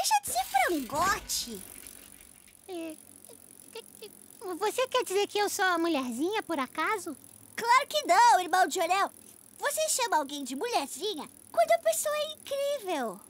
Deixa de ser frangote. É, você quer dizer que eu sou a mulherzinha, por acaso? Claro que não, irmão Jorel. Você chama alguém de mulherzinha quando a pessoa é incrível.